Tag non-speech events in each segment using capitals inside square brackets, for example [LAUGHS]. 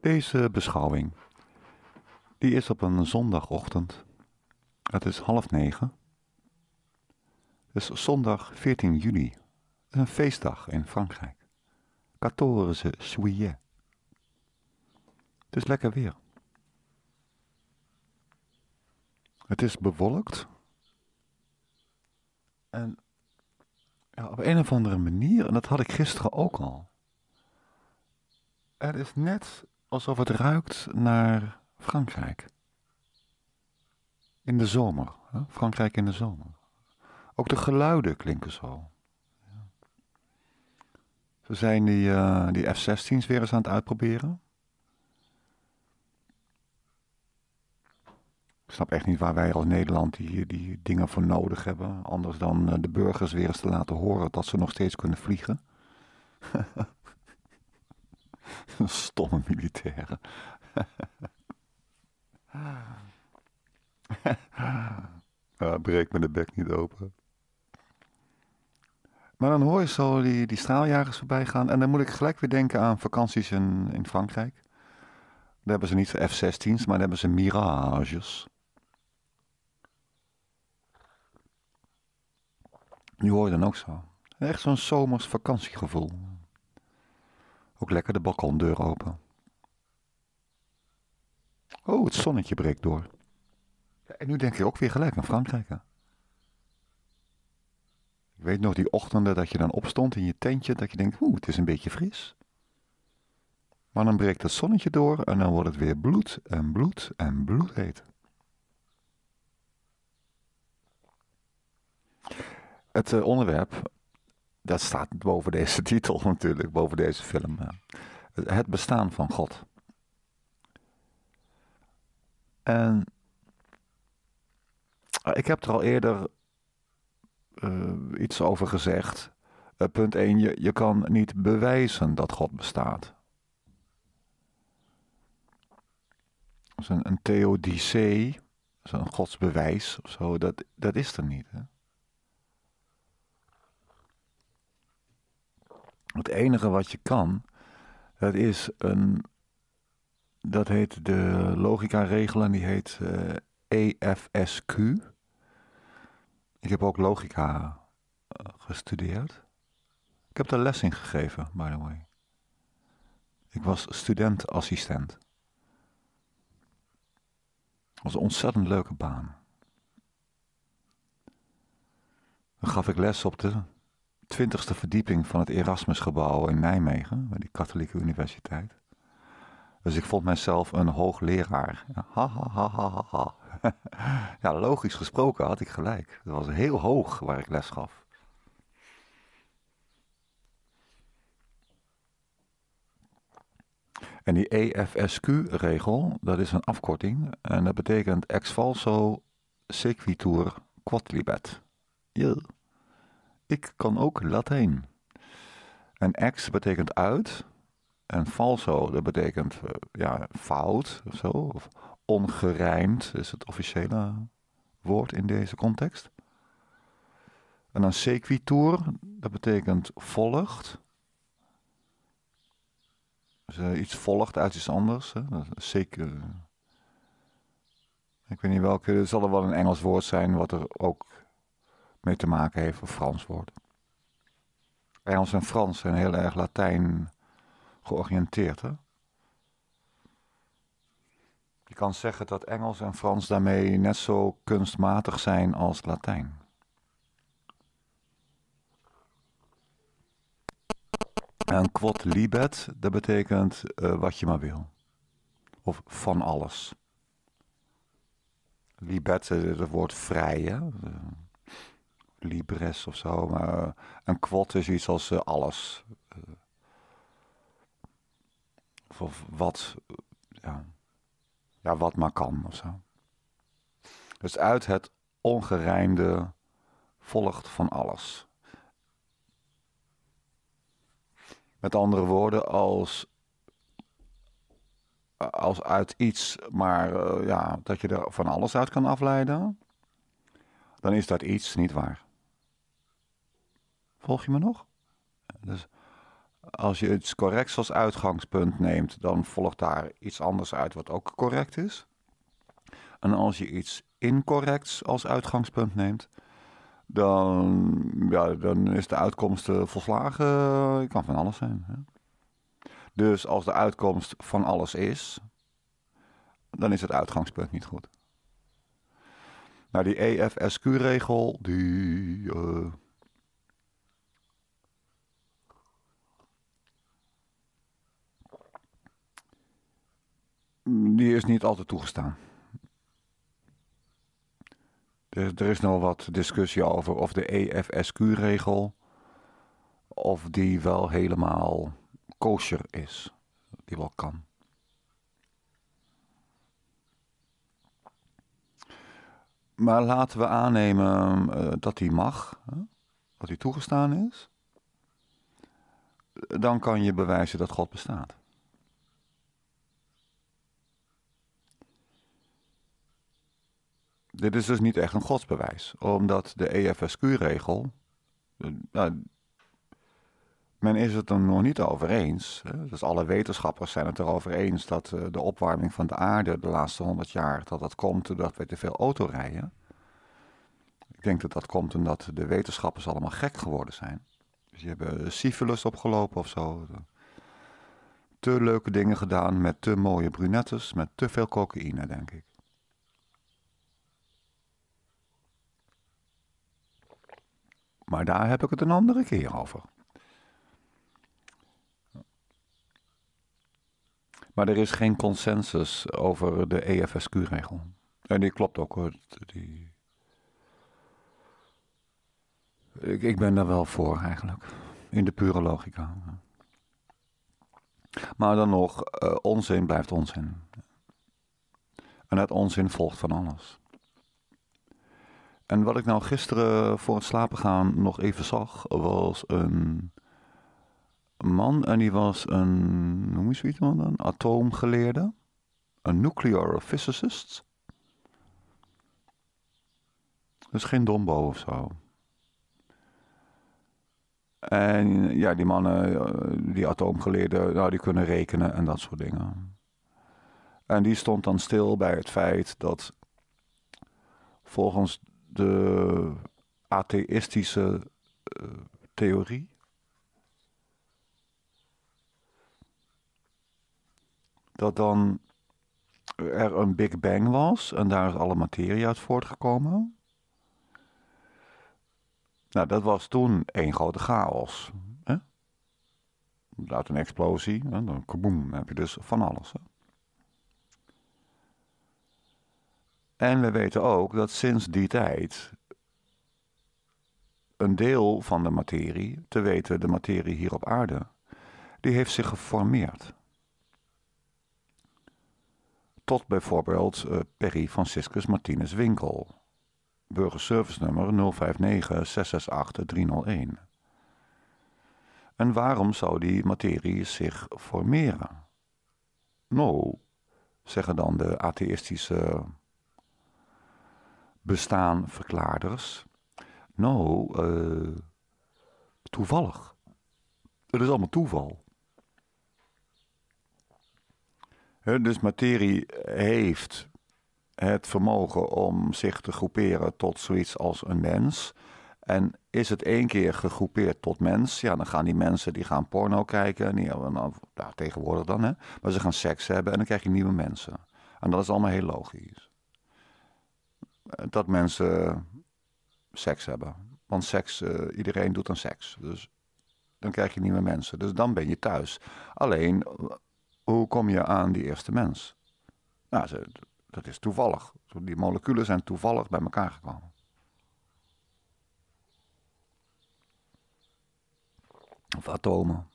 Deze beschouwing, die is op een zondagochtend. Het is half negen. Het is zondag 14 juli. Het is een feestdag in Frankrijk. 14 juillet. Het is lekker weer. Het is bewolkt. En ja, op een of andere manier, en dat had ik gisteren ook al. Er is net alsof het ruikt naar Frankrijk. In de zomer. Hè? Frankrijk in de zomer. Ook de geluiden klinken zo. Ja. Ze zijn die, eh, die F-16's weer eens aan het uitproberen. Ik snap echt niet waar wij als Nederland die, die dingen voor nodig hebben. Anders dan eh, de burgers weer eens te laten horen dat ze nog steeds kunnen vliegen. [LAUGHS] [LAUGHS] Stomme militairen. [LAUGHS] breek me de bek niet open. Maar dan hoor je zo die, straaljagers voorbij gaan. En dan moet ik gelijk weer denken aan vakanties in, in Frankrijk. Daar hebben ze niet F-16's, maar daar hebben ze Mirages. Die hoor je dan ook zo. Echt zo'n zomers vakantiegevoel ook lekker de balkondeur open. Oh, het zonnetje breekt door. en nu denk je ook weer gelijk aan Frankrijk. Hè? Ik weet nog die ochtenden dat je dan opstond in je tentje, dat je denkt, oeh, het is een beetje fris. Maar dan breekt het zonnetje door en dan wordt het weer bloed en bloed en bloedheet. Het eh, onderwerp dat staat boven deze [LAUGHS] titel natuurlijk, boven deze film. Het bestaan van God. En ah, ik heb er al eerder eh, iets over gezegd. Eh, punt 1, je, je kan niet bewijzen dat God bestaat. Dat een, een theodicee, een godsbewijs of zo, dat, dat is er niet. Hè? Het enige wat je kan, dat is een. Dat heet de logica-regel en die heet EFSQ. Eh, ik heb ook logica eh, gestudeerd. Ik heb daar les in gegeven, by the way. Ik was studentassistent. Dat was een ontzettend leuke baan. Dan gaf ik les op de twintigste verdieping van het Erasmusgebouw in Nijmegen, bij die katholieke universiteit. Dus ik vond mezelf een hoogleraar. Ha, ha, ha, ha, [LAUGHS] ja, logisch gesproken had ik gelijk. Dat was heel hoog waar ik les gaf. En die EFSQ-regel, dat is een afkorting. En dat betekent ex falso sequitur quodlibet. Yeah. Ik kan ook Latijn. En ex betekent uit. En falso, dat betekent eh, ja, fout of zo. Of ongerijmd is het officiële woord in deze context. En dan sequitur, dat betekent volgt. Dus iets volgt uit iets anders. Hè. Zeker. Eh, ik weet niet welke, er zal er wel een Engels woord zijn wat er ook mee te maken heeft, voor Frans woord. Engels en Frans zijn heel erg Latijn georiënteerd. Hè? Je kan zeggen dat Engels en Frans daarmee net zo kunstmatig zijn als Latijn. En quod libet, dat betekent eh, wat je maar wil. Of van alles. Libet, eh, het woord vrij, hè? libres of zo. Maar eh, een kwot is iets als eh, alles. Eh, of, wat, ja. ja, wat maar kan of zo. Dus uit het ongerijmde volgt van alles. Met andere woorden, als, als uit iets, maar ja, dat je er van alles uit kan afleiden, dan is dat iets niet waar. Volg je me nog? Dus als je iets corrects als uitgangspunt neemt, dan volgt daar iets anders uit wat ook correct is. En als je iets incorrects als uitgangspunt neemt, dan, ja, dan is de uitkomst eh, volslagen. Het eh, kan van alles zijn. Hè? Dus als de uitkomst van alles is, dan is het uitgangspunt niet goed. Nou, die EFSQ-regel, die. Eh, die is niet altijd toegestaan. Er, er is nog wat discussie over of de EFSQ-regel of die wel helemaal kosher is. Die wel kan. Maar laten we aannemen eh, dat die mag, hè? dat die toegestaan is. Dan kan je bewijzen dat God bestaat. Dit is dus niet echt een godsbewijs, omdat de EFSQ-regel. Eh, nou, men is het er nog niet over eens. Dus alle wetenschappers zijn het erover eens dat eh, de opwarming van de aarde de laatste 100 jaar. dat dat komt doordat we te veel auto rijden. Ik denk dat dat komt omdat de wetenschappers allemaal gek geworden zijn. Ze dus hebben syphilis opgelopen of zo. Te leuke dingen gedaan met te mooie brunettes, met te veel cocaïne, denk ik. Maar daar heb ik het een andere keer over. Maar er is geen consensus over de EFSQ-regel. En die klopt ook hoor. Die... Ik, ik, ben daar wel voor eigenlijk. In de pure logica. Maar dan nog, eh, onzin blijft onzin. En het onzin volgt van alles. En wat ik nou gisteren voor het slapen gaan nog even zag, was een man en die was een, noem je zoiets man dan? Atoomgeleerde. Een nuclear physicist. Dus geen dombo of zo. En ja, die mannen, eh, die atoomgeleerden, nou, die kunnen rekenen en dat soort dingen. En die stond dan stil bij het feit dat volgens de atheïstische eh, theorie? Dat dan er een Big Bang was en daar is alle materie uit voortgekomen. Nou, dat was toen één grote chaos. Hè? Laat een explosie en dan kaboom, heb je dus van alles. Hè? En we weten ook dat sinds die tijd een deel van de materie, te weten de materie hier op aarde, die heeft zich geformeerd. Tot bijvoorbeeld eh, Perry Franciscus Martinez Winkel, burgerservice nummer 059-668-301. En waarom zou die materie zich formeren? Nou, zeggen dan de atheïstische bestaan verklaarders? Nou, eh, toevallig. Het is allemaal toeval. dus materie heeft het vermogen om zich te groeperen tot zoiets als een mens. En is het één keer gegroepeerd tot mens, ja, dan gaan die mensen die gaan porno kijken. En die hebben, nou, tegenwoordig dan, hè. Maar ze gaan seks hebben en dan krijg je nieuwe mensen. En dat is allemaal heel logisch dat mensen seks hebben. Want seks, eh, iedereen doet dan seks. Dus dan krijg je nieuwe mensen. Dus dan ben je thuis. Alleen, hoe kom je aan die eerste mens? Nou, dat is toevallig. Die moleculen zijn toevallig bij elkaar gekomen. Of atomen.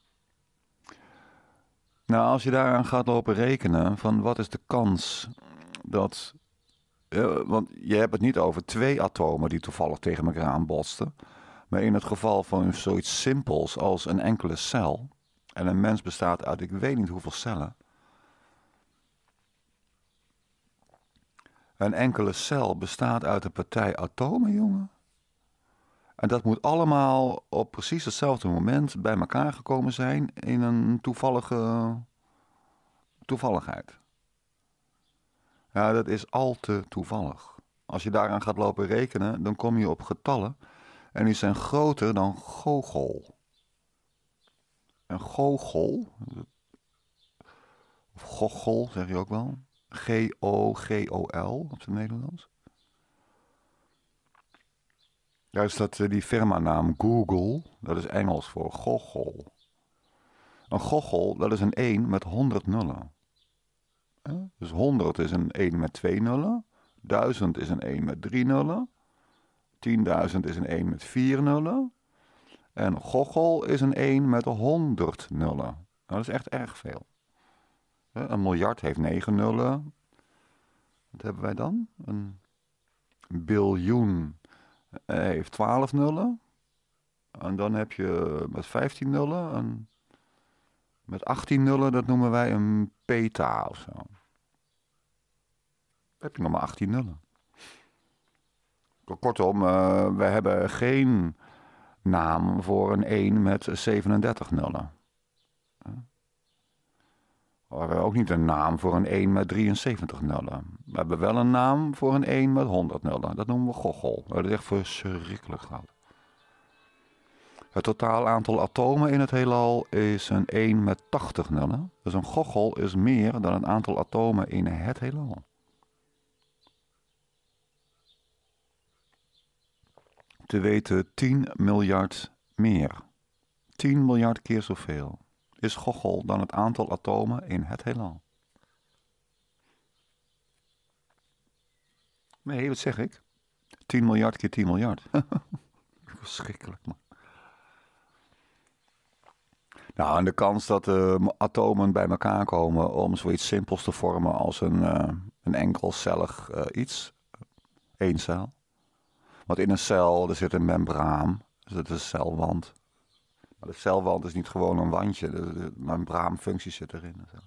Nou, als je daaraan gaat lopen rekenen van wat is de kans dat want je hebt het niet over twee atomen die toevallig tegen elkaar aanbotsten. Maar in het geval van zoiets simpels als een enkele cel. En een mens bestaat uit ik weet niet hoeveel cellen. Een enkele cel bestaat uit een partij atomen, jongen. En dat moet allemaal op precies hetzelfde moment bij elkaar gekomen zijn in een toevallige toevalligheid. Ja, dat is al te toevallig. Als je daaraan gaat lopen rekenen, dan kom je op getallen. En die zijn groter dan Googol. Een goochel, of zeg je ook wel, G-O-G-O-L op het Nederlands. Ja, is dus dat eh, die firmanaam Google, dat is Engels voor Googol. Een Googol, dat is een 1 met 100 nullen. Dus 100 is een 1 met 2 nullen. 1000 is een 1 met 3 nullen. 10.000 is een 1 met 4 nullen. En gochel is een 1 met 100 nullen. Nou, dat is echt erg veel. Een miljard heeft 9 nullen. Wat hebben wij dan? Een biljoen eh, heeft 12 nullen. En dan heb je met 15 nullen een met 18 nullen, dat noemen wij een peta of zo. Dan heb je nog maar 18 nullen. Kortom, uh, we hebben geen naam voor een 1 met 37 nullen. We hebben ook niet een naam voor een 1 met 73 nullen. We hebben wel een naam voor een 1 met 100 nullen. Dat noemen we gochel. Dat is echt verschrikkelijk groot. Het totaal aantal atomen in het heelal is een 1 met 80 nullen. Dus een gochel is meer dan het aantal atomen in het heelal. Te weten 10 miljard meer. 10 miljard keer zoveel is gochel dan het aantal atomen in het heelal. Nee, wat zeg ik? 10 miljard keer 10 miljard. [LAUGHS] Verschrikkelijk, man. Nou, en de kans dat uh, atomen bij elkaar komen om zoiets simpels te vormen als een, uh, een enkelcellig uh, iets. Eén cel. Want in een cel er zit een membraan, dus dat is een celwand. Maar de celwand is niet gewoon een wandje, de, membraanfunctie zit erin. En,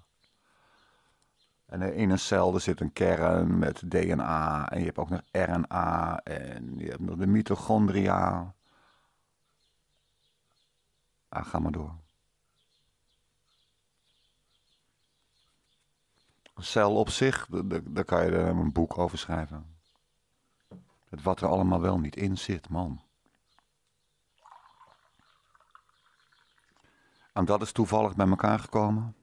en eh, in een cel er zit een kern met DNA en je hebt ook nog RNA en je hebt nog de mitochondria. Ah, ga maar door. cel op zich, daar kan je er een boek over schrijven. Het wat er allemaal wel niet in zit, man. En dat is toevallig bij elkaar gekomen?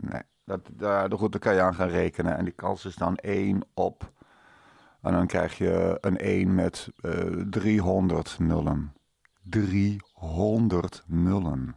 Nee, dat, daar, goed, daar kan je aan gaan rekenen. En die kans is dan 1 op. En dan krijg je een 1 met uh, eh, 300 nullen. 300 nullen.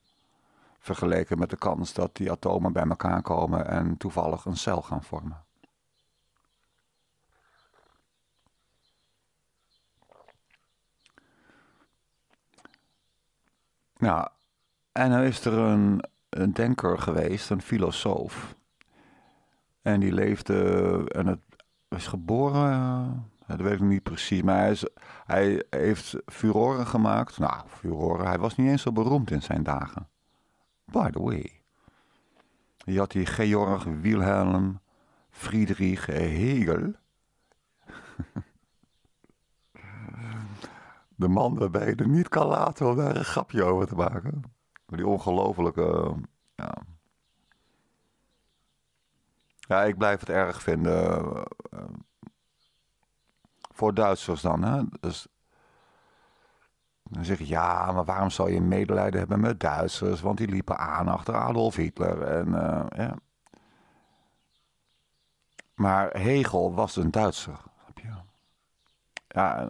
Vergeleken met de kans dat die atomen bij elkaar komen en toevallig een cel gaan vormen. Nou, en er nou is er een, een denker geweest, een filosoof. En die leefde, en het is geboren, dat weet ik niet precies, maar hij, is, hij heeft furoren gemaakt. Nou, furoren, hij was niet eens zo beroemd in zijn dagen. By the way, je had die Georg Wilhelm Friedrich Hegel. [LAUGHS] De man waarbij je er niet kan laten om daar een grapje over te maken. Die ongelofelijke. Ja. ja, ik blijf het erg vinden. Eh, eh, voor Duitsers dan, hè? Dus dan zeg ik, ja, maar waarom zou je medelijden hebben met Duitsers? Want die liepen aan achter Adolf Hitler. En, eh, ja. Maar Hegel was een Duitser. Ja, eh,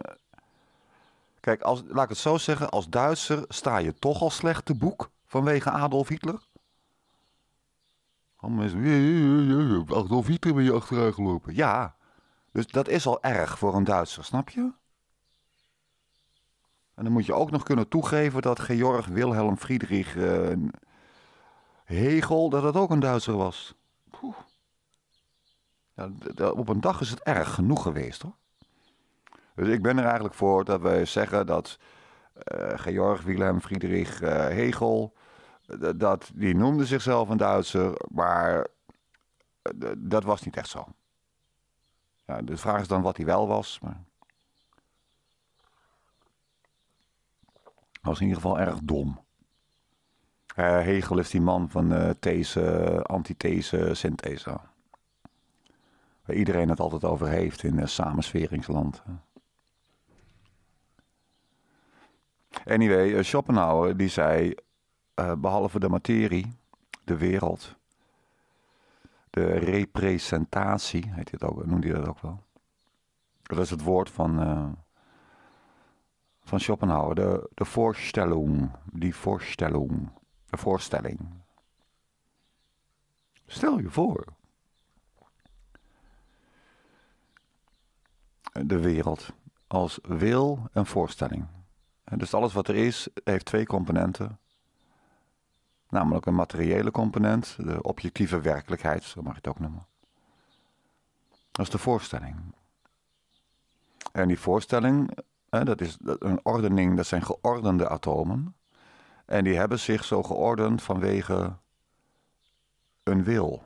kijk, als, laat ik het zo zeggen. Als Duitser sta je toch al slecht te boek vanwege Adolf Hitler. Allemaal mensen, Adolf Hitler ben je achteruit gelopen. Ja, dus dat is al erg voor een Duitser, snap je? En dan moet je ook nog kunnen toegeven dat Georg Wilhelm Friedrich eh, Hegel, dat ook een Duitser was. op een dag is het erg genoeg geweest hoor. Dus ik ben er eigenlijk voor dat we zeggen dat eh, Georg Wilhelm Friedrich eh, Hegel, dat, die noemde zichzelf een Duitser, maar dat was niet echt zo. Ja, de vraag is dan wat hij wel was. Maar... was in ieder geval erg dom. Eh, Hegel is die man van uh, these, antithese, synthese. Waar iedereen het altijd over heeft in eh, samensweringsland. Anyway, Schopenhauer die zei, behalve de materie, de wereld, de representatie, heet dit ook, noemde hij dat ook wel. Dat is het woord van van Schopenhauer, de, de voorstelling, die voorstelling, de voorstelling. Stel je voor. De wereld als wil en voorstelling. dus alles wat er is, heeft twee componenten. Namelijk een materiële component, de objectieve werkelijkheid, zo mag je het ook noemen. Dat is de voorstelling. En die voorstelling dat is een ordening, dat zijn geordende atomen. En die hebben zich zo geordend vanwege een wil.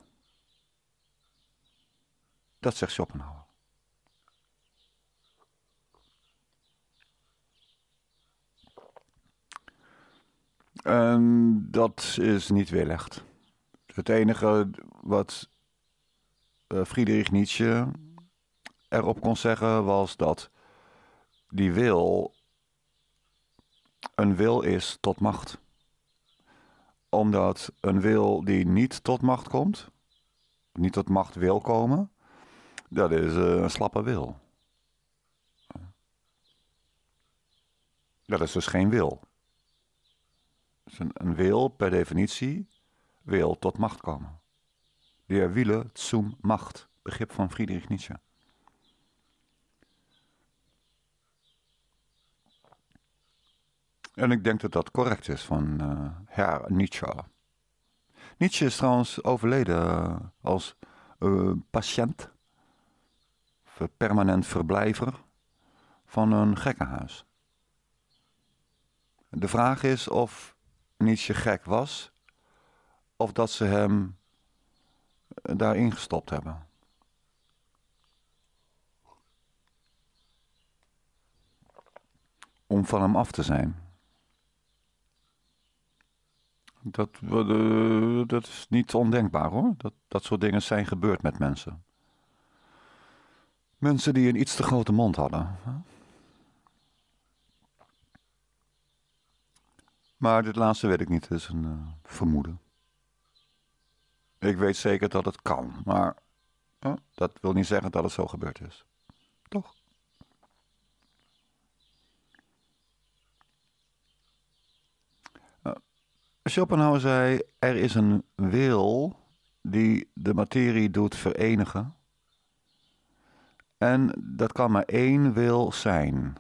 Dat zegt Schopenhauer. En dat is niet weerlegd. Het enige wat eh, Friedrich Nietzsche erop kon zeggen was dat die wil een wil is tot macht. Omdat een wil die niet tot macht komt, niet tot macht wil komen, dat is eh, een slappe wil. Dat is dus geen wil. een, een, wil per definitie wil tot macht komen. De wielen zum macht, begrip van Friedrich Nietzsche. En ik denk dat dat correct is van uh, Nietzsche. Nietzsche is trouwens overleden eh, als eh, patiënt, permanent verblijver van een gekkenhuis. De vraag is of Nietzsche gek was, of dat ze hem daarin gestopt hebben. Om van hem af te zijn. Dat, dat is niet ondenkbaar hoor. Dat, dat soort dingen zijn gebeurd met mensen. Mensen die een iets te grote mond hadden. Maar dit laatste weet ik niet, het is een eh, vermoeden. Ik weet zeker dat het kan, maar dat wil niet zeggen dat het zo gebeurd is. Toch? Schopenhauer zei: Er is een wil die de materie doet verenigen. En dat kan maar één wil zijn.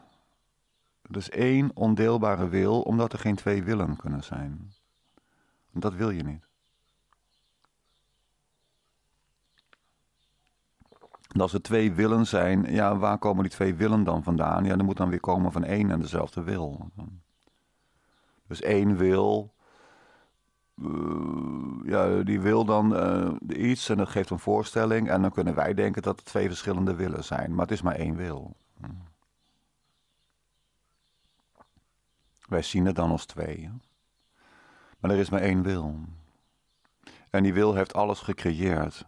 Dus één ondeelbare wil, omdat er geen twee willen kunnen zijn. Dat wil je niet. als er twee willen zijn, ja, waar komen die twee willen dan vandaan? Ja, dan moet dan weer komen van één en dezelfde wil. Dus één wil eh, ja, die wil dan eh, iets en dat geeft een voorstelling. En dan kunnen wij denken dat het twee verschillende willen zijn. Maar het is maar één wil. Hm. Wij zien het dan als twee. Maar er is maar één wil. En die wil heeft alles gecreëerd.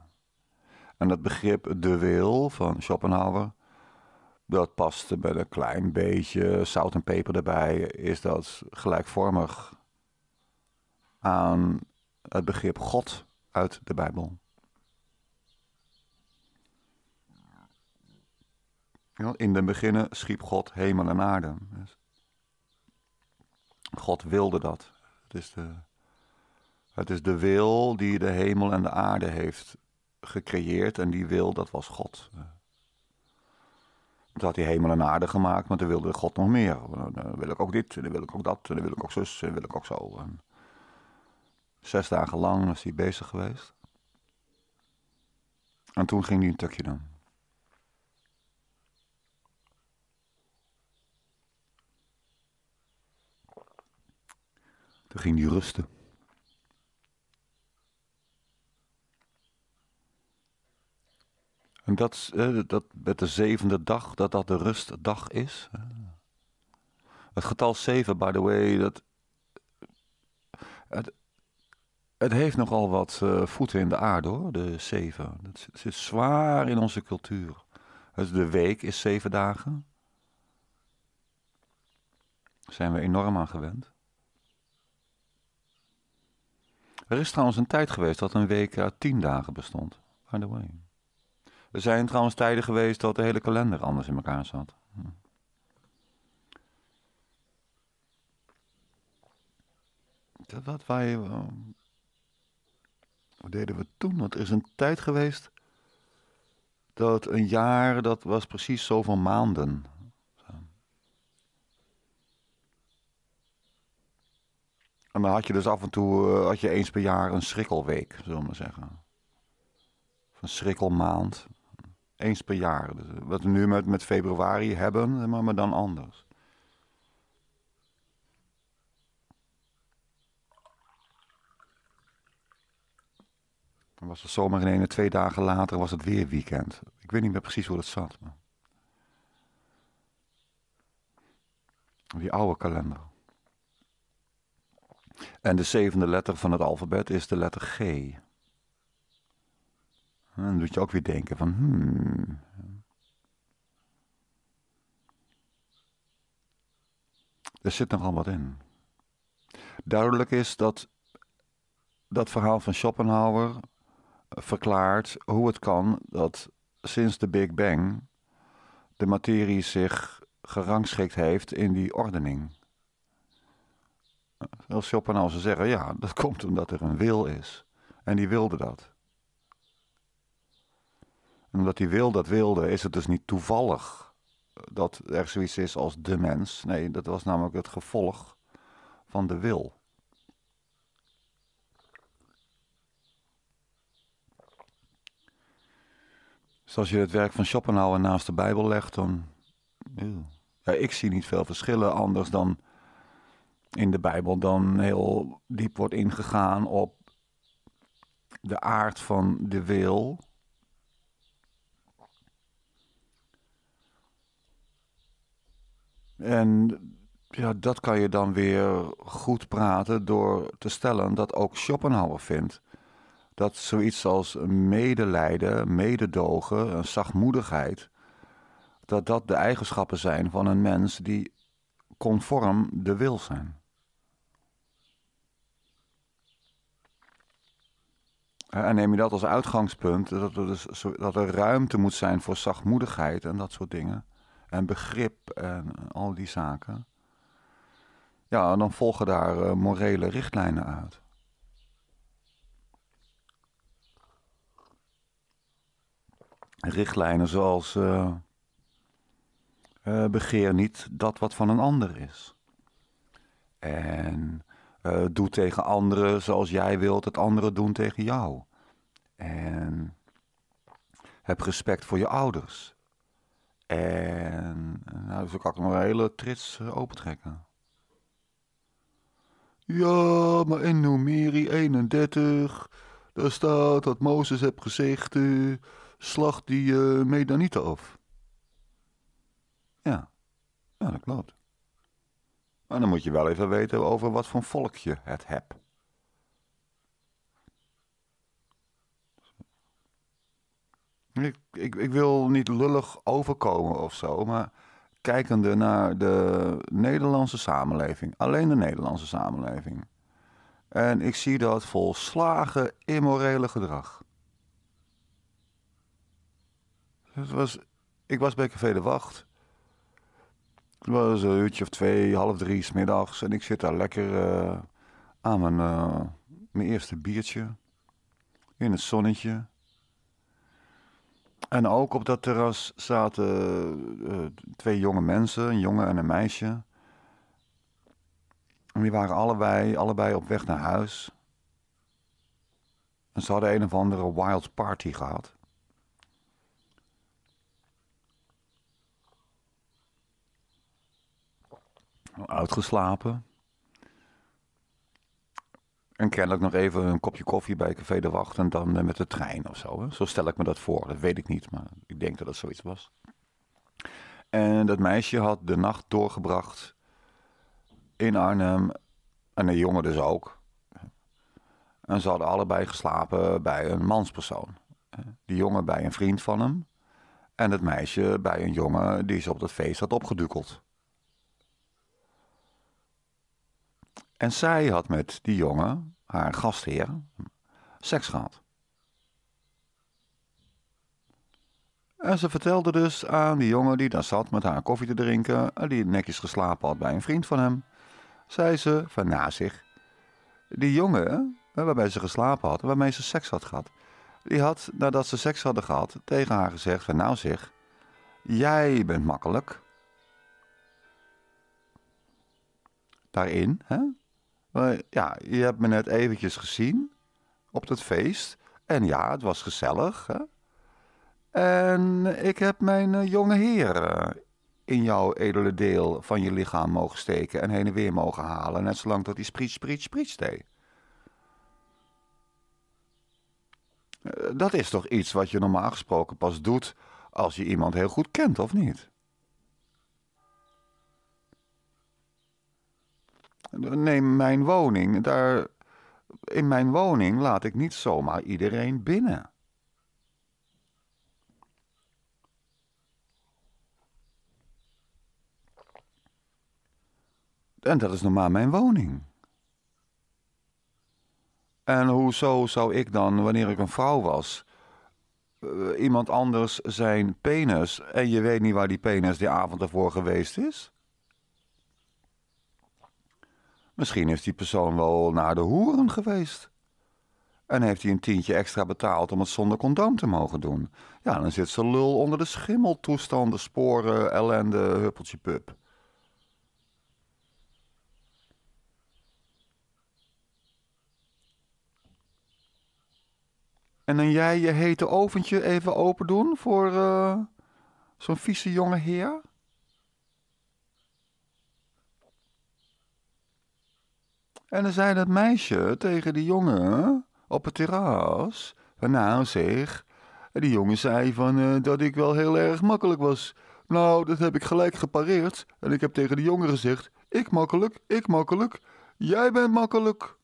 En dat begrip de wil van Schopenhauer, dat past met een klein beetje zout en peper erbij, is dat gelijkvormig aan het begrip God uit de Bijbel. In de beginnen schiep God hemel en aarde. Dus God wilde dat. Het is, de, het is de wil die de hemel en de aarde heeft gecreëerd. En die wil, dat was God. Toen had hij hemel en aarde gemaakt, maar toen wilde God nog meer. Dan wil ik ook dit, en dan wil ik ook dat, en dan wil ik ook zus, en dan wil ik ook zo. Zes dagen lang was hij bezig geweest. En toen ging hij een tukje doen. Toen ging hij rusten. En dat, dat met de zevende dag, dat dat de rustdag is. Het getal zeven, by the way, dat, het, het heeft nogal wat eh, voeten in de aarde hoor, de zeven. Het zit, zwaar in onze cultuur. de week is zeven dagen. Daar zijn we enorm aan gewend. Er is trouwens een tijd geweest dat een week uit tien dagen bestond. By the way. Er zijn trouwens tijden geweest dat de hele kalender anders in elkaar zat. Hm. Dat wat wij eh, deden we toen? Want er is een tijd geweest dat een jaar, dat was precies zoveel maanden. En dan had je dus af en toe, eh, had je eens per jaar een schrikkelweek, zullen we maar zeggen. een schrikkelmaand. Eens per jaar. Dus wat we nu met, met februari hebben, maar dan anders. Dan was het zomaar in en twee dagen later was het weer weekend. Ik weet niet meer precies hoe dat zat. Maar... Die oude kalender. En de zevende letter van het alfabet is de letter G. En dan doet je ook weer denken van hmm. Er zit nogal wat in. Duidelijk is dat dat verhaal van Schopenhauer verklaart hoe het kan dat sinds de Big Bang de materie zich gerangschikt heeft in die ordening. Als Schopenhauer zou zeggen, ja, dat [LAUGHS] komt omdat er een wil is. En die wilde dat. En omdat die wil dat wilde, is het dus niet toevallig dat er zoiets is als de mens. Nee, dat was namelijk het gevolg van de wil. Dus als je het werk van Schopenhauer naast de Bijbel legt, dan. Ja, ik zie niet veel verschillen anders dan in de Bijbel dan heel diep wordt ingegaan op de aard van de wil. En ja, dat kan je dan weer goed praten door te stellen dat ook Schopenhauer vindt dat zoiets als medelijden, mededogen, een zachtmoedigheid, dat dat de eigenschappen zijn van een mens die conform de wil zijn. En neem je dat als uitgangspunt, dat er, dus dat er ruimte moet zijn voor zachtmoedigheid en dat soort dingen. En begrip en al die zaken. Ja, dan volgen daar eh, morele richtlijnen uit. richtlijnen zoals eh, eh, begeer niet dat wat van een ander is. En eh, doe tegen anderen zoals jij wilt het anderen doen tegen jou. En heb respect voor je ouders. En nou, zo kan ik nog een hele trits opentrekken. Ja, maar in Numeri 31, daar staat dat Mozes heeft gezegd slag die uh, Medanieten af. Ja. ja, dat klopt. Maar dan moet je wel even weten over wat voor volk je het hebt. Ik, ik, ik wil niet lullig overkomen of zo, maar kijkende naar de Nederlandse samenleving, alleen de Nederlandse samenleving. En ik zie dat volslagen immorele gedrag. Het was, ik was bij Café de Wacht. Het was een uurtje of twee, half drie s middags. En ik zit daar lekker eh, aan mijn, eh, mijn eerste biertje. In het zonnetje. En ook op dat terras zaten eh, twee jonge mensen, een jongen en een meisje. En die waren allebei, allebei op weg naar huis. En ze hadden een of andere wild party gehad. uitgeslapen. En kennelijk nog even een kopje koffie bij Café de Wacht en dan eh, met de trein of zo. Zo stel ik me dat voor. Dat weet ik niet, maar ik denk dat dat zoiets was. En dat meisje had de nacht doorgebracht in Arnhem. En de jongen dus ook. En ze hadden allebei geslapen bij een manspersoon. Die jongen bij een vriend van hem. En het meisje bij een jongen die ze op het feest had opgedukeld. En zij had met die jongen, haar gastheer, seks gehad. En ze vertelde dus aan die jongen die daar zat met haar koffie te drinken en die netjes geslapen had bij een vriend van hem, zei ze van na nou zich, die jongen eh, waarbij ze geslapen had, waarmee ze seks had gehad, die had nadat ze seks hadden gehad tegen haar gezegd van nou zich. jij bent makkelijk. Daarin, hè, ja, je hebt me net eventjes gezien op dat feest. En ja, het was gezellig. Hè? En ik heb mijn eh, jonge heer eh, in jouw edele deel van je lichaam mogen steken en heen en weer mogen halen, net zolang dat hij spriet, spriet, spriet deed. dat is toch iets wat je normaal gesproken pas doet als je iemand heel goed kent, of niet? neem mijn woning. Daar, in mijn woning laat ik niet zomaar iedereen binnen. En dat is normaal mijn woning. En hoezo zou ik dan, wanneer ik een vrouw was, eh, iemand anders zijn penis. en je weet niet waar die penis die avond ervoor geweest is? Misschien is die persoon wel naar de hoeren geweest. En heeft hij een tientje extra betaald om het zonder condoom te mogen doen. Ja, dan zit ze lul onder de schimmeltoestanden, sporen, ellende, huppeltje pup. En dan jij je hete oventje even open doen voor eh, zo'n vieze jonge heer? En dan zei dat meisje tegen die jongen op het terras: van, Nou zeg. En die jongen zei van, eh, dat ik wel heel erg makkelijk was. Nou, dat heb ik gelijk gepareerd. En ik heb tegen de jongen gezegd: Ik makkelijk, ik makkelijk, jij bent makkelijk.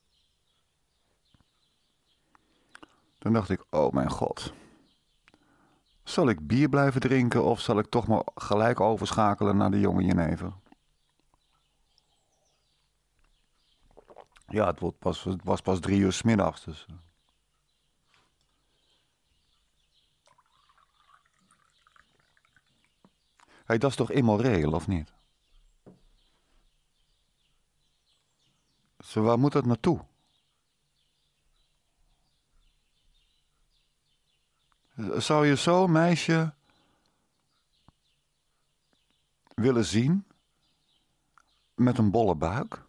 Dan dacht ik: Oh mijn god. Zal ik bier blijven drinken of zal ik toch maar gelijk overschakelen naar de jonge even? Ja, het, wordt pas, was pas drie uur smiddags. Dus. Eh. Hey, dat is toch immoreel, of niet? Zo, waar moet dat naartoe? Zou je zo'n meisje willen zien met een bolle buik?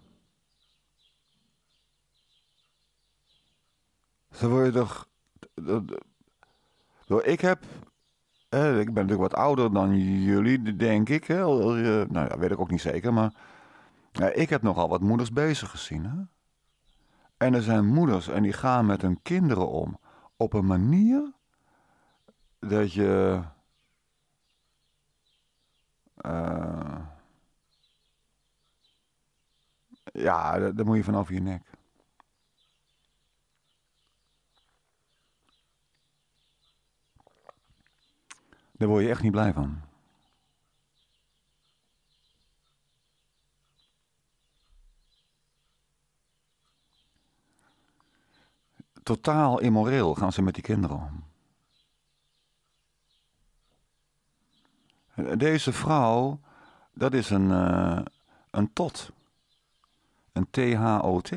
word je toch... Ik heb... ik ben natuurlijk wat ouder dan jullie, denk ik. Hè? Eh, nou ja, weet ik ook niet zeker, maar... ik heb nogal wat moeders bezig gezien, hè? En er zijn moeders en die gaan met hun kinderen om op een manier dat je. Eh, ja, daar moet je vanaf je nek. Daar word je echt niet blij van. Totaal immoreel gaan ze met die kinderen om. Deze vrouw, dat is een, eh, een tot. Een T-H-O-T.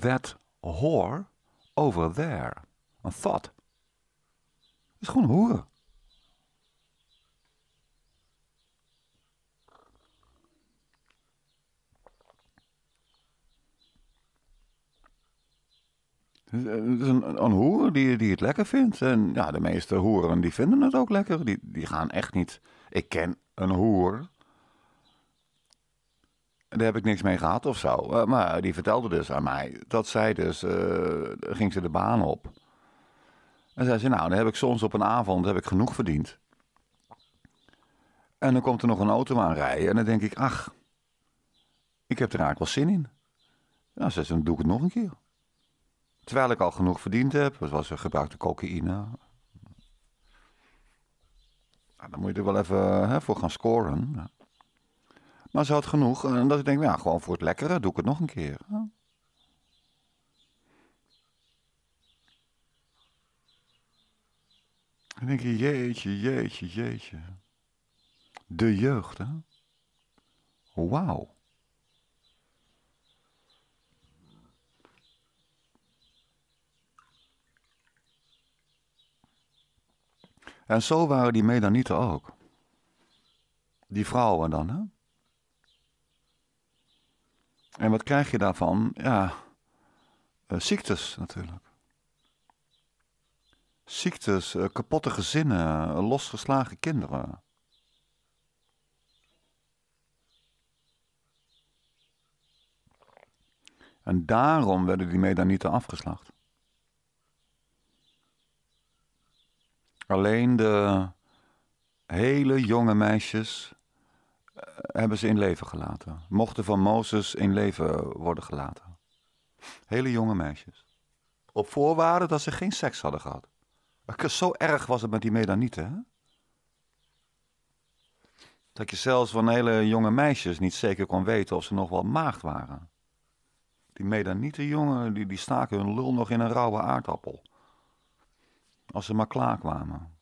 That whore over there. Een thought is gewoon horen. Het is eh, een, hoer die, die het lekker vindt. En ja, de meeste hoeren die vinden het ook lekker. Die, die gaan echt niet. Ik ken een hoer. Daar heb ik niks mee gehad of zo. Eh, maar die vertelde dus aan mij dat zij dus. Uh, ging ze de baan op. En zei ze, nou, dan heb ik soms op een avond heb ik genoeg verdiend. En dan komt er nog een auto aanrijden en dan denk ik, ach, ik heb er eigenlijk wel zin in. Nou, zei ze, dan doe ik het nog een keer. Terwijl ik al genoeg verdiend heb, was er gebruikte cocaïne. Nou, dan moet je er wel even hè, voor gaan scoren. Maar ze had genoeg. En dat ik denk, ja nou, gewoon voor het lekkere doe ik het nog een keer. Dan denk je, jeetje, jeetje, jeetje. De jeugd, hè? Wauw. En zo waren die Medanieten ook. Die vrouwen dan, hè? En wat krijg je daarvan? Ja, eh, ziektes natuurlijk. Ziektes, eh, kapotte gezinnen, eh, losgeslagen kinderen. En daarom werden die Medanieten afgeslacht. Alleen de hele jonge meisjes eh, hebben ze in leven gelaten. Mochten van Mozes in leven worden gelaten. Hele jonge meisjes. Op voorwaarde dat ze geen seks hadden gehad zo erg was het met die Medanieten, hè? Dat je zelfs van hele jonge meisjes niet zeker kon weten of ze nog wel maagd waren. Die Medanieten jongen, die, die staken hun lul nog in een rauwe aardappel. Als ze maar klaar kwamen.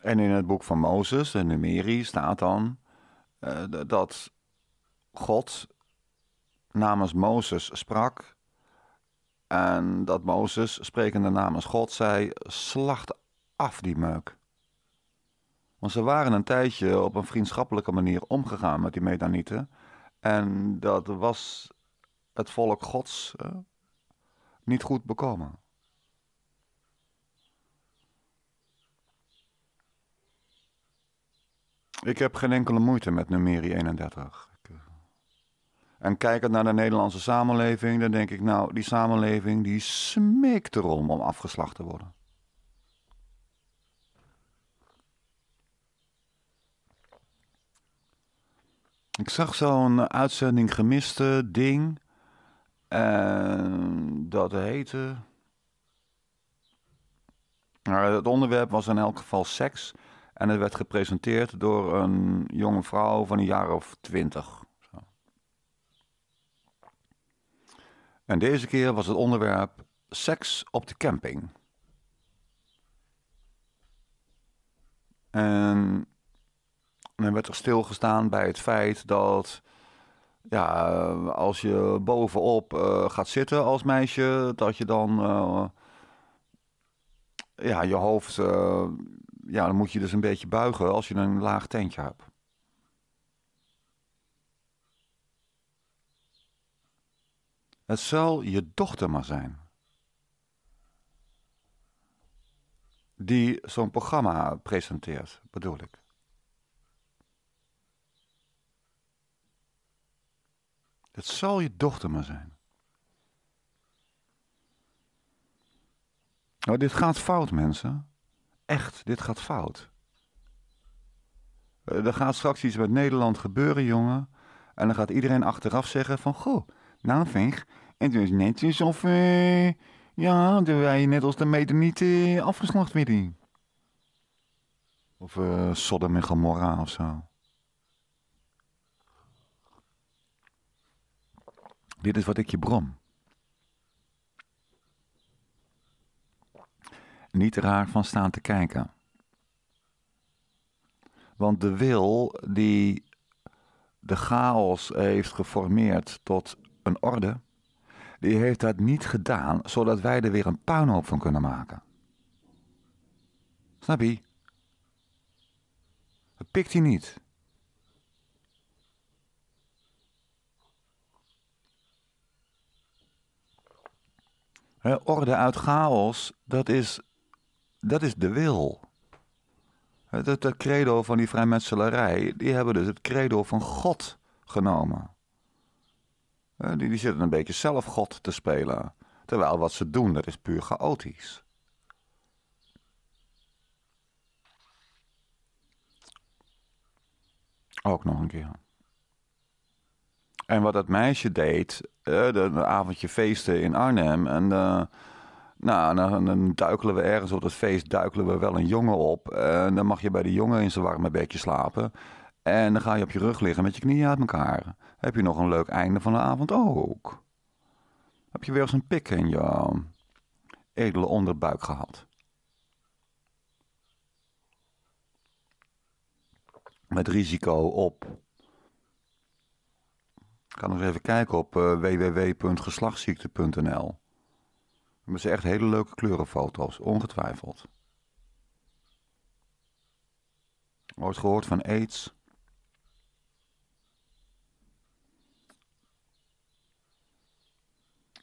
En in het boek van Mozes, de Numeri, staat dan eh, dat God namens Mozes sprak. En dat Mozes, sprekende namens God, zei: Slacht af die meuk. Want ze waren een tijdje op een vriendschappelijke manier omgegaan met die Medanieten. En dat was het volk Gods eh, niet goed bekomen. Ik heb geen enkele moeite met Numeri 31. En kijkend naar de Nederlandse samenleving, dan denk ik, nou, die samenleving die smeekt erom om afgeslacht te worden. Ik zag zo'n uitzending gemiste ding. En eh, dat heette. Nou, het onderwerp was in elk geval seks. En het werd gepresenteerd door een jonge vrouw van een jaar of twintig. En deze keer was het onderwerp seks op de camping. En dan werd er stilgestaan bij het feit dat ja, als je bovenop eh, gaat zitten als meisje, dat je dan eh, ja, je hoofd, eh, ja, dan moet je dus een beetje buigen als je een laag tentje hebt. Het zal je dochter maar zijn. Die zo'n programma presenteert, bedoel ik. Het zal je dochter maar zijn. Nou, dit gaat fout, mensen. Echt, dit gaat fout. Eh, er gaat straks iets met Nederland gebeuren, jongen. En dan gaat iedereen achteraf zeggen van... Goh, laag En dus netjes of... Eh, ja, de wij net als de meter niet uh, afgeslacht weer Of uh, Sodom en Gomorra of zo. Dit is wat ik je brom. Niet raar van staan te kijken. Want de wil die de chaos heeft geformeerd tot een orde, die heeft dat niet gedaan, zodat wij er weer een puinhoop van kunnen maken. Snap je? Dat pikt hij niet. He, orde uit chaos, dat is, dat is de wil. Het, dat credo van die vrijmetselarij, die hebben dus het credo van God genomen. Eh, die, zitten een beetje zelf God te spelen. Terwijl wat ze doen, dat is puur chaotisch. Ook nog een keer. En wat dat meisje deed, een eh, de, avondje feesten in Arnhem. En eh, nou, dan, dan, duikelen we ergens op dat feest, duikelen we wel een jongen op. En dan mag je bij die jongen in zijn warme bedje slapen. En dan ga je op je rug liggen met je knieën uit elkaar. Heb je nog een leuk einde van de avond ook? Heb je weer eens een pik in je ehm, edele onderbuik gehad? Met risico op. Ik kan nog even kijken op uh, eh, www.geslachtsziekte.nl. hebben zijn echt hele leuke kleurenfoto's, ongetwijfeld. Ooit gehoord van AIDS?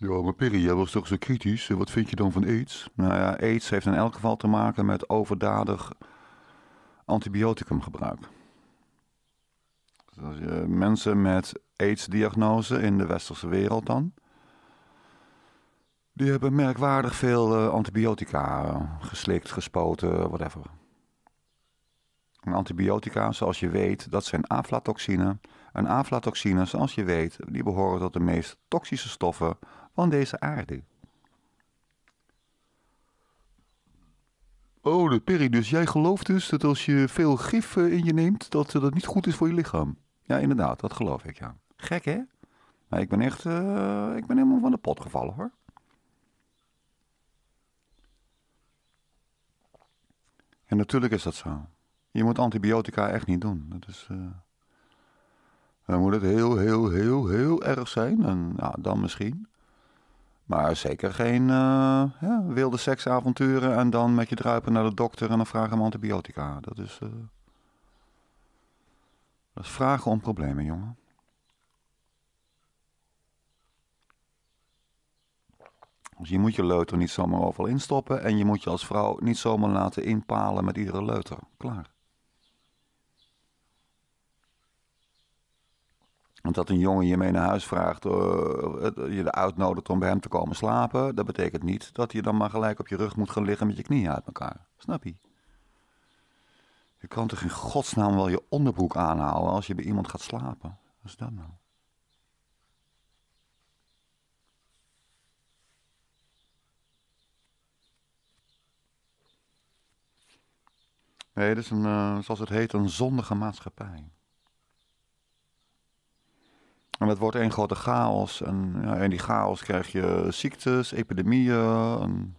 Ja, maar Perry, jij was toch zo kritisch. Wat vind je dan van aids? Nou ja, aids heeft in elk geval te maken met overdadig antibioticumgebruik. Dus als eh, je mensen met AIDS-diagnose in de westerse wereld dan... Die hebben merkwaardig veel eh, antibiotica eh, geslikt, gespoten, whatever. En antibiotica, zoals je weet, dat zijn aflatoxine. En aflatoxine, zoals je weet, die behoren tot de meest toxische stoffen van deze aarde. Oh, de Perry, dus jij gelooft dus dat als je veel gif eh, in je neemt, dat eh, dat niet goed is voor je lichaam? Ja, inderdaad, dat geloof ik, ja. Gek, hè? Maar ik ben echt, eh, ik ben helemaal van de pot gevallen, hoor. En natuurlijk is dat zo. Je moet antibiotica echt niet doen. Dat is, dan moet het heel, heel, heel, heel erg zijn. En ja, nou, dan misschien. Maar zeker geen eh, wilde seksavonturen en dan met je druipen naar de dokter en dan vragen om antibiotica. Dat is, eh, dat is vragen om problemen, jongen. Dus je moet je leuter niet zomaar overal instoppen en je moet je als vrouw niet zomaar laten inpalen met iedere leuter. Klaar. Want dat een jongen je mee naar huis vraagt, uh, je uitnodigt om bij hem te komen slapen, dat betekent niet dat je dan maar gelijk op je rug moet gaan liggen met je knieën uit elkaar. Snap je? Je kan toch in godsnaam wel je onderbroek aanhalen als je bij iemand gaat slapen? Wat is dat nou? Nee, dit is een, eh, zoals het heet, een zondige maatschappij. En dat wordt één grote chaos. En in die chaos krijg je ziektes, epidemieën.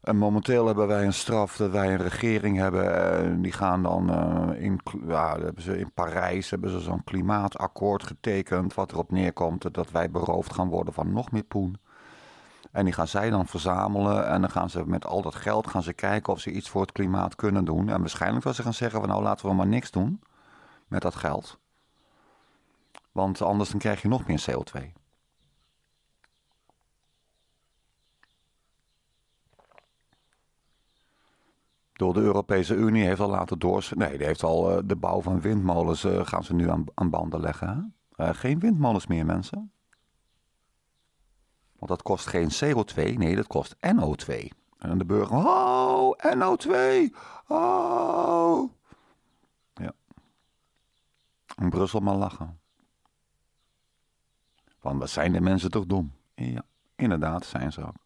En... momenteel hebben wij een straf dat wij een regering hebben. En eh, die gaan dan eh, in, ja, hebben ze in Parijs hebben ze zo'n klimaatakkoord getekend. Wat erop neerkomt dat wij beroofd gaan worden van nog meer poen. En die gaan zij dan verzamelen. En dan gaan ze met al dat geld gaan ze kijken of ze iets voor het klimaat kunnen doen. En waarschijnlijk zullen ze gaan zeggen van nou laten we maar niks doen met dat geld. Want anders dan krijg je nog meer CO2. Door de Europese Unie heeft al laten doorzetten. Nee, die heeft al eh, de bouw van windmolens eh, gaan ze nu aan, aan banden leggen. Hè? Eh, geen windmolens meer, mensen. Want dat kost geen CO2, nee, dat kost NO2. En de burger, oh, NO2, oh. Ja. In Brussel maar lachen. Van wat zijn de mensen toch dom? Ja, inderdaad, zijn ze ook.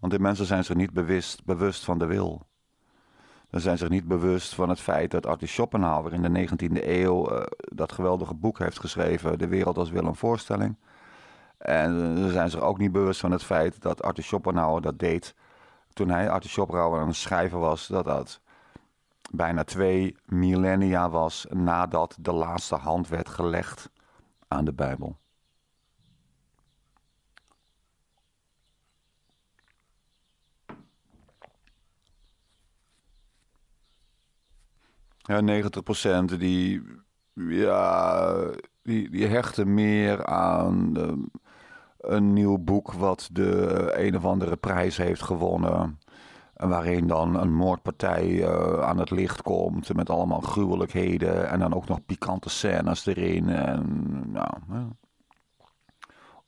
Want die mensen zijn zich niet bewust, bewust van de wil. Ze zijn zich niet bewust van het feit dat Arthur Schopenhauer in de 19e eeuw eh, dat geweldige boek heeft geschreven, De wereld als wil en voorstelling. En ze zijn zich ook niet bewust van het feit dat Arthur Schopenhauer dat deed toen hij Arthur Schopenhauer een schrijver was, dat dat bijna twee millennia was nadat de laatste hand werd gelegd aan de Bijbel. Ja, 90% die, ja, die, die hechten meer aan ehm, een nieuw boek wat de een of andere prijs heeft gewonnen. Waarin dan een moordpartij eh, aan het licht komt met allemaal gruwelijkheden en dan ook nog pikante scènes erin. En nou,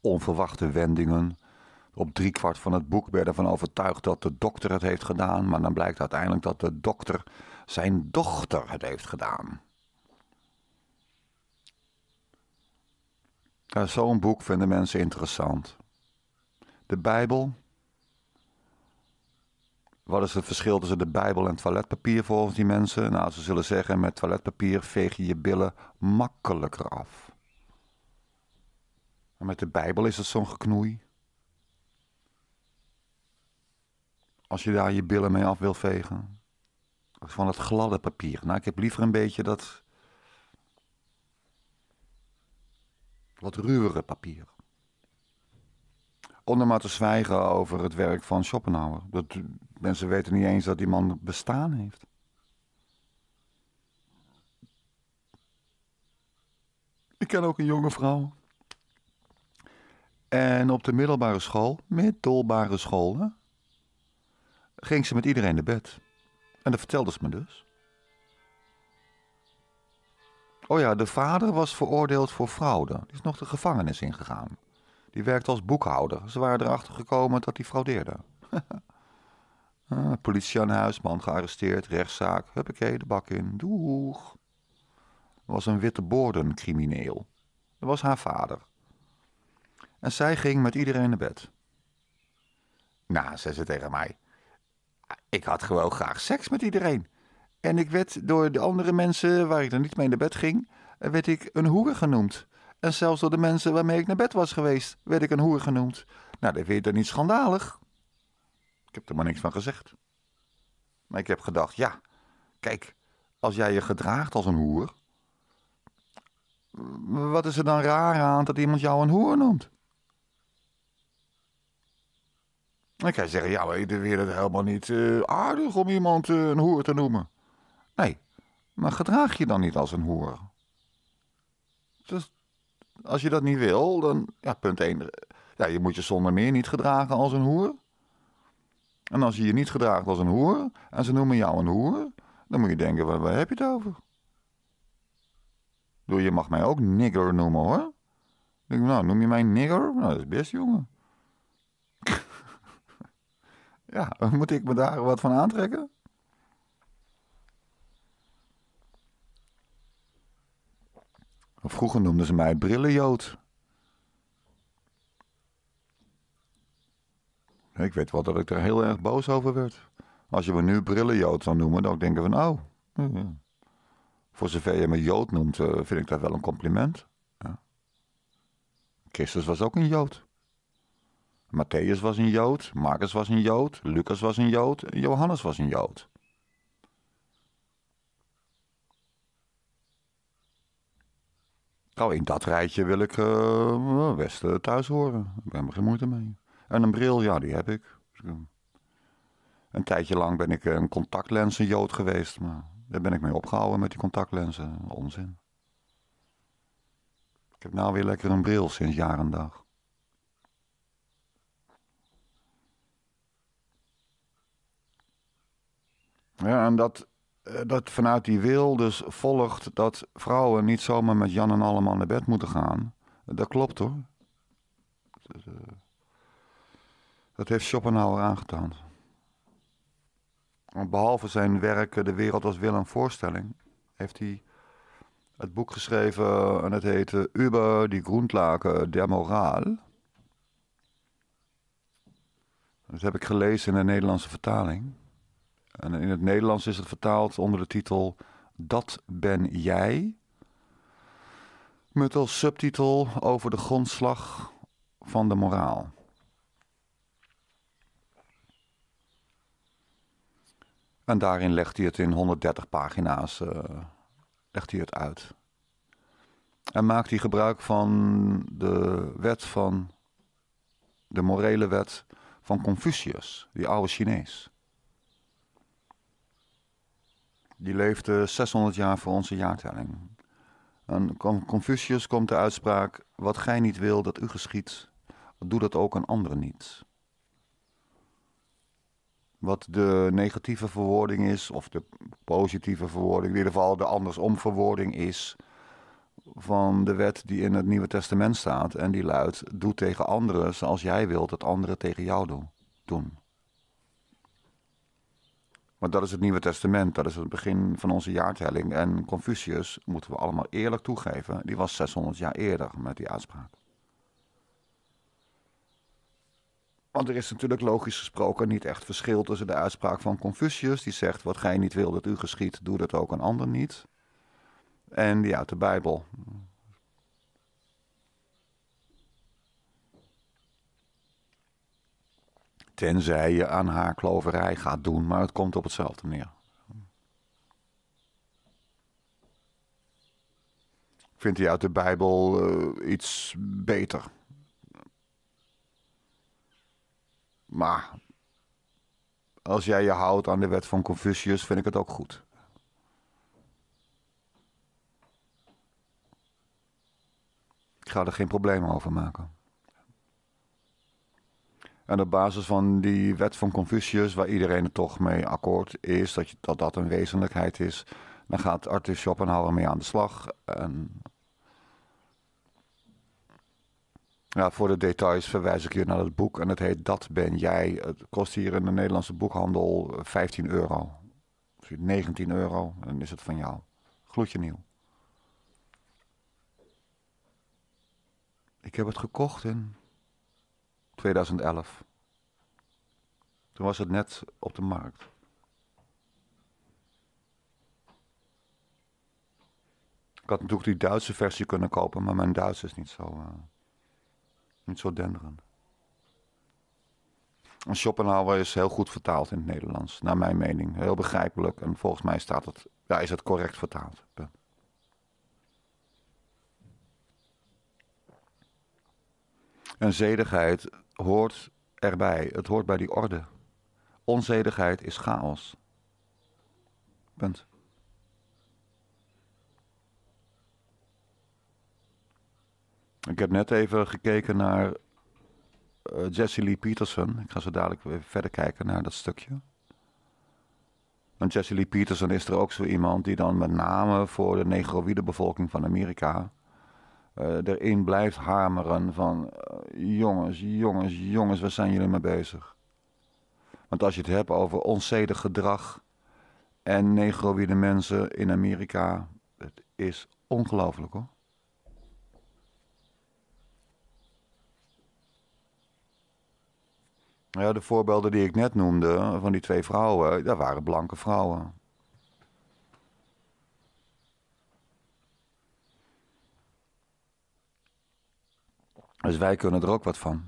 onverwachte wendingen. Op driekwart van het boek werden van overtuigd dat de dokter het heeft gedaan, maar dan blijkt uiteindelijk dat de dokter zijn dochter het heeft gedaan. Zo'n boek vinden mensen interessant. De Bijbel. Wat is het verschil tussen de Bijbel en toiletpapier volgens die mensen? Nou, ze zullen zeggen: met toiletpapier veeg je je billen makkelijker af. met de Bijbel is het zo'n geknoei. Als je daar je billen mee af wil vegen. Van het gladde papier. Nou, ik heb liever een beetje dat. wat ruwere papier. Om maar te zwijgen over het werk van Schopenhauer. Dat, mensen weten niet eens dat die man bestaan heeft. Ik ken ook een jonge vrouw. En op de middelbare school, middelbare school, hè, ging ze met iedereen naar bed. En dat vertelde ze me dus. Oh ja, de vader was veroordeeld voor fraude. Die is nog de gevangenis ingegaan. Die werkte als boekhouder. Ze waren erachter gekomen dat hij fraudeerde. [LAUGHS] Ah, politie aan huis, man gearresteerd, rechtszaak. Huppakee, de bak in. Doeg. Was een witte borden crimineel. Dat was haar vader. En zij ging met iedereen naar bed. Nou, zei ze tegen mij ik had gewoon graag seks met iedereen. En ik werd door de andere mensen waar ik dan niet mee naar bed ging, eh, werd ik een hoer genoemd. En zelfs door de mensen waarmee ik naar bed was geweest, werd ik een hoer genoemd. Nou, dat vind je dan niet schandalig? Ik heb er maar niks van gezegd. Maar ik heb gedacht, ja, kijk, als jij je gedraagt als een hoer, wat is er dan raar aan dat iemand jou een hoer noemt? Dan kan je zeggen, ja, maar ik het helemaal niet eh, aardig om iemand eh, een hoer te noemen. Nee, maar gedraag je dan niet als een hoer. Dus als je dat niet wil, dan, ja, punt één, eh, ja, je moet je zonder meer niet gedragen als een hoer. En als je je niet gedraagt als een hoer, en ze noemen jou een hoer, dan moet je denken, waar, heb je het over? Doe, je mag mij ook nigger noemen hoor. Denk, nou, noem je mij nigger? Nou, dat is best jongen. Ja, moet ik me daar wat van aantrekken? Vroeger noemden ze mij brillenjood. Ik weet wel dat ik er heel erg boos over werd. Als je me nu brillenjood zou noemen, dan denk ik van, oh... Nou, voor zover je me Jood noemt, eh, vind ik dat wel een compliment. Ja. Christus was ook een Jood. Matthäus was een Jood, Marcus was een Jood, Lucas was een Jood, Johannes was een Jood. Nou, in dat rijtje wil ik uh, eh, best thuis horen. Ik ben er geen moeite mee. En een bril, ja, die heb ik. Een tijdje lang ben ik een contactlensenjood geweest, maar daar ben ik mee opgehouden met die contactlenzen. Onzin. Ik heb nou weer lekker een bril sinds jaar en dag. Ja, en dat, eh, dat vanuit die wil dus volgt dat vrouwen niet zomaar met Jan en allemaal naar bed moeten gaan. Dat klopt hoor. Dat eh, heeft Schopenhauer aangetaan. Behalve zijn werk De Wereld als Wil en Voorstelling, heeft hij het boek geschreven en het heette eh, Über die Grundlage der Moraal. Dat heb ik gelezen in de Nederlandse vertaling. En in het Nederlands is het vertaald onder de titel Dat ben jij. Met als subtitel over de grondslag van de moraal. En daarin legt hij het in 130 pagina's eh, legt hij het uit. En maakt hij gebruik van de wet van de morele wet van Confucius, die oude Chinees. Die leefde 600 jaar voor onze jaartelling. Aan Confucius komt de uitspraak: Wat gij niet wil dat u geschiet, doe dat ook aan anderen niet. Wat de negatieve verwoording is, of de positieve verwoording, in ieder geval de andersom verwoording is van de wet die in het Nieuwe Testament staat. En die luidt: Doe tegen anderen zoals jij wilt dat anderen tegen jou doen. Maar dat is het Nieuwe Testament, dat is het begin van onze jaartelling. En Confucius, moeten we allemaal eerlijk toegeven, die was 600 jaar eerder met die uitspraak. Want er is natuurlijk logisch gesproken niet echt verschil tussen de uitspraak van Confucius, die zegt: Wat gij niet wil dat u geschiet, doe dat ook een ander niet. En die uit de Bijbel. Tenzij je aan haar kloverij gaat doen, maar het komt op hetzelfde neer. vind die uit de Bijbel eh, iets beter? Maar als jij je houdt aan de wet van Confucius, vind ik het ook goed. Ik ga er geen probleem over maken. En op basis van die wet van Confucius, waar iedereen het toch mee akkoord is, dat je, dat, dat een wezenlijkheid is, dan gaat Arthur Schopenhauer mee aan de slag. ja, voor de details verwijs ik je naar het boek en het heet Dat ben jij. Het kost hier in de Nederlandse boekhandel 15 eh, euro. 19 euro, dan is het van jou. Gloedje nieuw. Ik heb het gekocht en 2011. Toen was het net op de markt. Ik had natuurlijk die Duitse versie kunnen kopen, maar mijn Duits is niet zo, eh, niet zo denderend. En Schopenhauer is heel goed vertaald in het Nederlands, naar mijn mening. Heel begrijpelijk en volgens mij staat het, ja, is het correct vertaald. En zedigheid hoort erbij. Het hoort bij die orde. Onzedigheid is chaos. Punt. Ik heb net even gekeken naar uh, eh, Jessie Lee Peterson. Ik ga zo dadelijk weer verder kijken naar dat stukje. Want Jessie Lee Peterson is er ook zo iemand die dan met name voor de negroïde bevolking van Amerika eh, erin blijft hameren van eh, jongens, jongens, jongens, waar zijn jullie mee bezig? Want als je het hebt over onzedig gedrag en negroïde mensen in Amerika, het is ongelooflijk hoor. Ja, de voorbeelden die ik net noemde van die twee vrouwen, dat waren blanke vrouwen. Dus wij kunnen er ook wat van.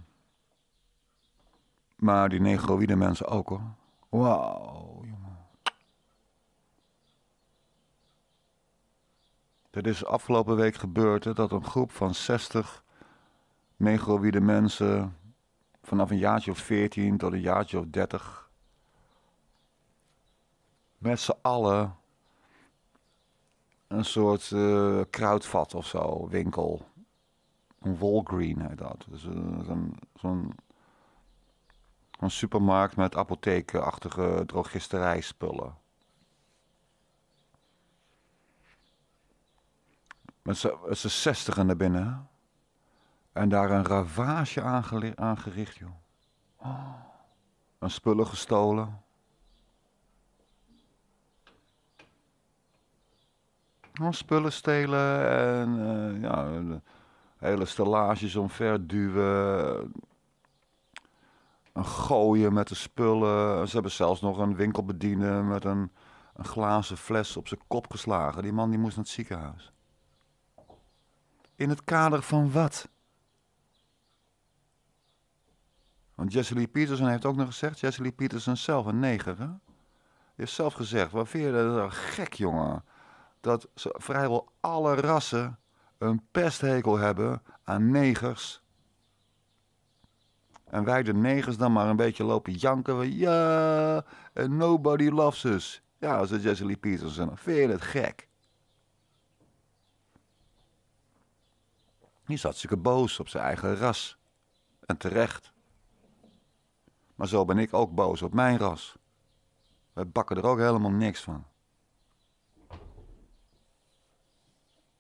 Maar die negroïde mensen ook hoor. Wauw, jongen. Het is afgelopen week gebeurd hè, dat een groep van 60 negroïde mensen vanaf een jaartje of 14 tot een jaartje of 30 met z'n allen een soort uh, kruidvat of zo, winkel een Walgreen heet dat. Dus, eh, zo'n, zo'n, zo'n supermarkt met apothekenachtige drogisterijspullen. Met z'n zestigen naar binnen. En daar een ravage aangericht, joh. Oh. En spullen gestolen. spullen stelen en eh, ja, hele stellages omverduwen. Een gooien met de spullen. Ze hebben zelfs nog een bedienen met een, een glazen fles op zijn kop geslagen. Die man die moest naar het ziekenhuis. In het kader van wat? Want Jesse Lee Peterson heeft ook nog gezegd, Jesse Petersen zelf, een neger, hè? Die heeft zelf gezegd, Waar vind je dat gek, jongen? Dat vrijwel alle rassen een pesthekel hebben aan negers. En wij de negers dan maar een beetje lopen janken van ja, and nobody loves us. Ja, als Jesse Lee Peterson. Vind je het gek? Die zat hartstikke boos op zijn eigen ras. En terecht. Maar zo ben ik ook boos op mijn ras. Wij bakken er ook helemaal niks van.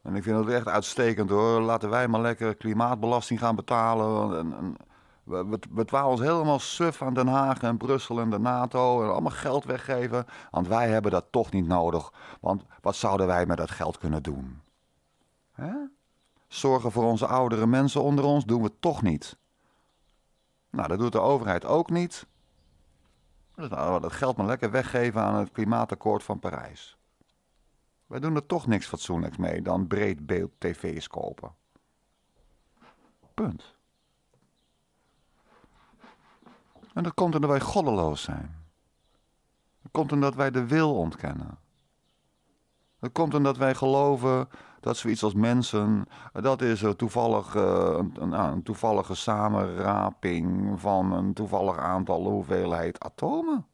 En ik vind dat echt uitstekend hoor. Laten wij maar lekker klimaatbelasting gaan betalen. En, en, we, we, ons helemaal suf aan Den Haag en Brussel en de NATO en allemaal geld weggeven. Want wij hebben dat toch niet nodig. Want wat zouden wij met dat geld kunnen doen? Hè? Zorgen voor onze oudere mensen onder ons doen we toch niet. Nou, dat doet de overheid ook niet. Dus we dat geld maar lekker weggeven aan het klimaatakkoord van Parijs. Wij doen er toch niks fatsoenlijks mee dan breedbeeld tv's kopen. Punt. En dat komt omdat wij goddeloos zijn. Dat komt omdat wij de wil ontkennen. Dat komt omdat wij geloven dat zoiets als mensen, dat is toevallig, eh, een, een, nou, een toevallige samenraping van een toevallig aantal hoeveelheid atomen.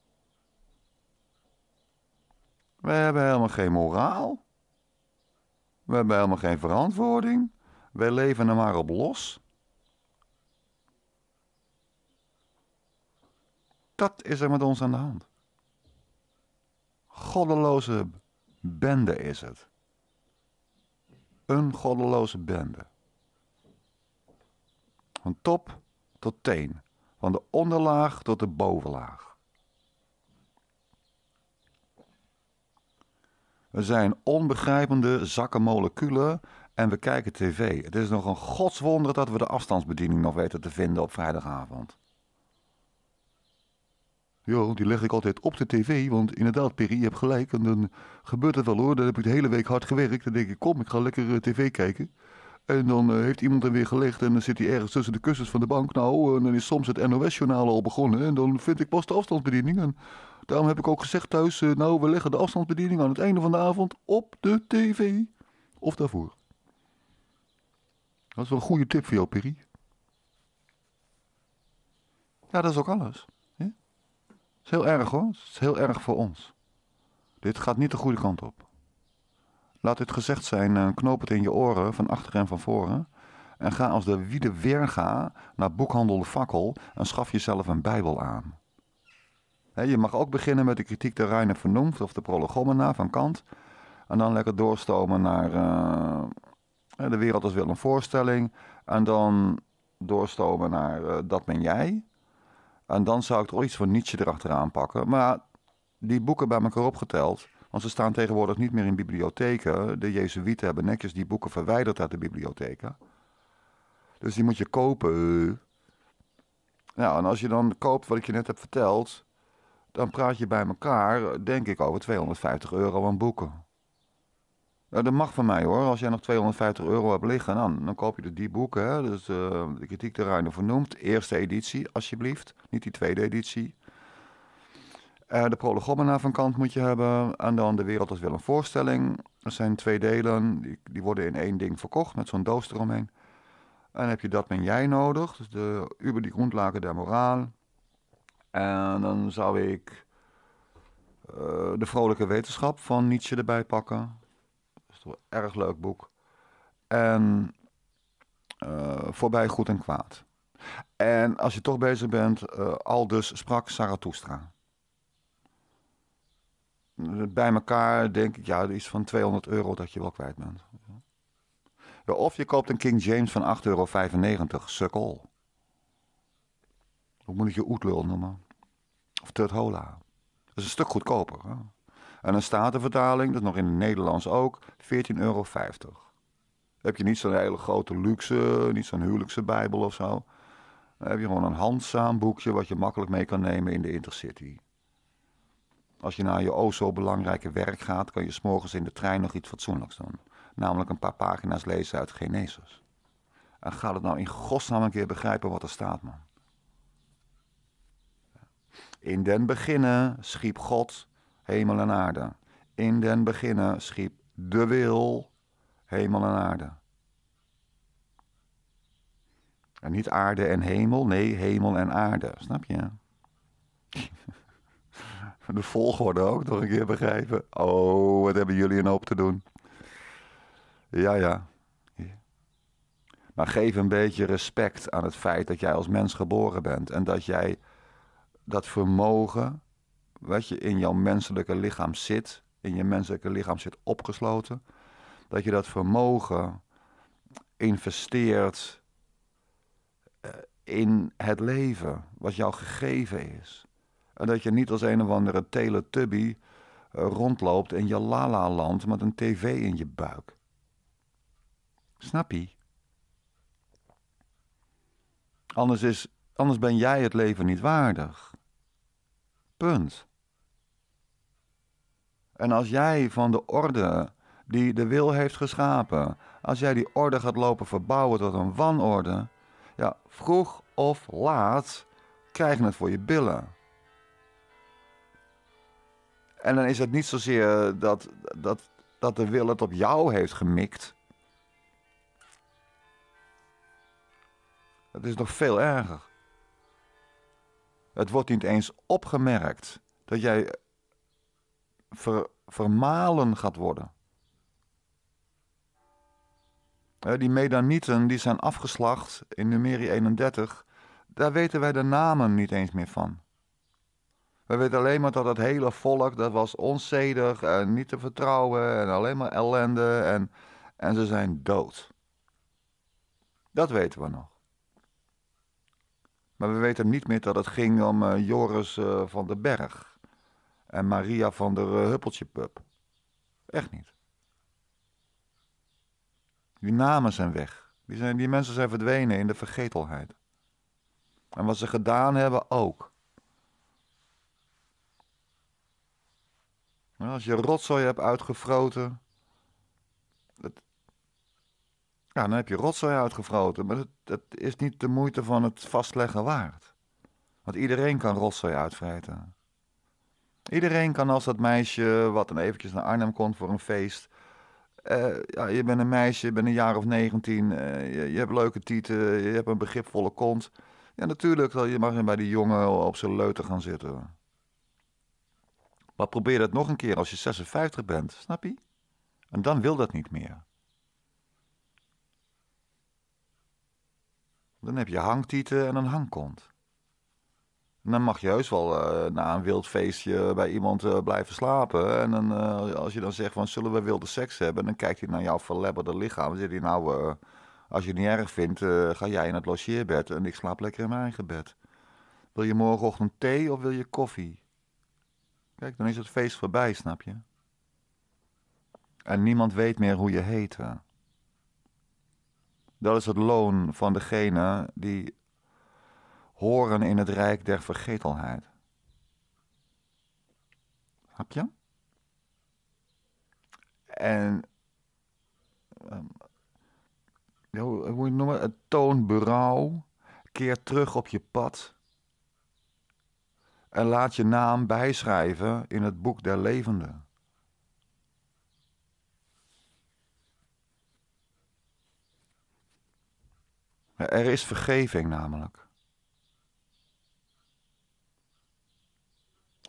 We hebben helemaal geen moraal. We hebben helemaal geen verantwoording. Wij leven er maar op los. Dat is er met ons aan de hand. Goddeloze bende is het. Een goddeloze bende. Van top tot teen, van de onderlaag tot de bovenlaag. We zijn onbegrijpende zakken moleculen en we kijken tv. Het is nog een godswonder dat we de afstandsbediening nog weten te vinden op vrijdagavond. Jo, die leg ik altijd op de tv, want inderdaad, Perry, je hebt gelijk. En dan gebeurt het wel hoor, dan heb ik de hele week hard gewerkt. Dan denk ik, kom, ik ga lekker eh, tv kijken. En dan eh, heeft iemand er weer gelegd en dan zit hij ergens tussen de kussens van de bank. Nou, en eh, dan is soms het NOS-journaal al begonnen. En dan vind ik pas de afstandsbediening. En daarom heb ik ook gezegd thuis, eh, nou, we leggen de afstandsbediening aan het einde van de avond op de tv. Of daarvoor. Dat is wel een goede tip voor jou, Piri. Ja, dat is ook alles. Het is heel erg hoor. Het is heel erg voor ons. Dit gaat niet de goede kant op. Laat dit gezegd zijn, eh, knoop het in je oren van achter en van voren. En ga als de wiede weerga naar boekhandel de fakkel en schaf jezelf een Bijbel aan. je mag ook beginnen met de kritiek der Reine Vernoemd of de Prolegomena van Kant. En dan lekker doorstomen naar eh, De wereld als wil een voorstelling. En dan doorstomen naar eh, Dat ben jij. En dan zou ik er iets van Nietzsche erachteraan pakken. Maar die boeken bij elkaar opgeteld want ze staan tegenwoordig niet meer in bibliotheken. De Jezuïeten hebben netjes die boeken verwijderd uit de bibliotheken. Dus die moet je kopen. Eh. Nou, en als je dan koopt wat ik je net heb verteld, dan praat je bij elkaar, denk ik, over 250 euro aan boeken. Nou, dat mag van mij hoor. Als jij nog 250 euro hebt liggen, dan, dan koop je dus die boeken. Dus eh, de kritiek daaruit vernoemd. Eerste editie, alsjeblieft. Niet die tweede editie. Eh, de prolegomena van Kant moet je hebben. En dan De Wereld als Wil een Voorstelling. Dat zijn twee delen. Die, die worden in één ding verkocht met zo'n doos eromheen. En dan heb je Dat Ben Jij nodig. Dus de Über die grondlagen der Moraal. En dan zou ik eh, De Vrolijke Wetenschap van Nietzsche erbij pakken. Dat is toch een erg leuk boek. En eh, Voorbij Goed en Kwaad. En als je toch bezig bent, Aldus sprak Zarathustra bij elkaar denk ik, ja, iets van 200 euro dat je wel kwijt bent. Ja, of je koopt een King James van 8,95 euro, sukkel. Hoe moet ik je oetlul noemen? Of Tuthola. Dat is een stuk goedkoper. Hè? En een statenvertaling, dat is nog in het Nederlands ook, 14,50 euro. Heb je niet zo'n hele grote luxe, niet zo'n huwelijkse bijbel of zo. Dan heb je gewoon een handzaam boekje wat je makkelijk mee kan nemen in de Intercity. Als je naar je o oh zo belangrijke werk gaat, kan je s'morgens in de trein nog iets fatsoenlijks doen. Namelijk een paar pagina's lezen uit Genesis. En ga het nou in godsnaam een keer begrijpen wat er staat, man. In den beginnen schiep God hemel en aarde. In den beginnen schiep de wil hemel en aarde. En niet aarde en hemel, nee, hemel en aarde. Snap je? [LAUGHS] De volgorde ook nog een keer begrijpen. Oh, wat hebben jullie een hoop te doen. Ja, ja. Maar geef een beetje respect aan het feit dat jij als mens geboren bent. En dat jij dat vermogen wat je in jouw menselijke lichaam zit, in je menselijke lichaam zit opgesloten, dat je dat vermogen investeert eh, in het leven wat jou gegeven is. En dat je niet als een of andere teletubby eh, rondloopt in je lala-land met een tv in je buik. Snap je? Anders, is, anders ben jij het leven niet waardig. Punt. En als jij van de orde die de wil heeft geschapen, als jij die orde gaat lopen verbouwen tot een wanorde, ja, vroeg of laat krijg je het voor je billen. En dan is het niet zozeer eh, dat, dat, dat de wil het op jou heeft gemikt. Het is nog veel erger. Het wordt niet eens opgemerkt dat jij eh, ver, vermalen gaat worden. Die Medanieten die zijn afgeslacht in nummerie 31, daar weten wij de namen niet eens meer van. We weten alleen maar dat het hele volk, dat was onzedig en niet te vertrouwen en alleen maar ellende en, en ze zijn dood. Dat weten we nog. Maar we weten niet meer dat het ging om eh, Joris eh, van den Berg en Maria van der uh, Huppeltjepup. Echt niet. Die namen zijn weg. Die, zijn, die mensen zijn verdwenen in de vergetelheid. En wat ze gedaan hebben ook. Als je rotzooi hebt uitgefroten. Dat, ja, dan heb je rotzooi uitgefroten. Maar dat, is niet de moeite van het vastleggen waard. Want iedereen kan rotzooi uitvrijten. Iedereen kan als dat meisje wat dan eventjes naar Arnhem komt voor een feest. Eh, ja, je bent een meisje, je bent een jaar of 19, eh, je, hebt leuke tieten, je hebt een begripvolle kont. Ja, natuurlijk, je mag bij die jongen op zijn leuter gaan zitten. Maar probeer dat nog een keer als je 56 bent, snap je? En dan wil dat niet meer. Dan heb je hangtieten en een hangkont. En dan mag je juist wel eh, na een wild feestje bij iemand eh, blijven slapen. En dan, eh, als je dan zegt van zullen we wilde seks hebben, dan kijkt hij naar jouw verlebberde lichaam. Dan zegt hij nou, als je het niet erg vindt, ga jij in het logeerbed en ik slaap lekker in mijn eigen bed. Wil je morgenochtend thee of wil je koffie? dan is het feest voorbij, snap je? En niemand weet meer hoe je heette. Eh. Dat is het loon van degene die horen in het rijk der vergetelheid. Snap je? En um, hoe noemen, het toon berouw keer terug op je pad en laat je naam bijschrijven in het boek der levenden. Er is vergeving namelijk.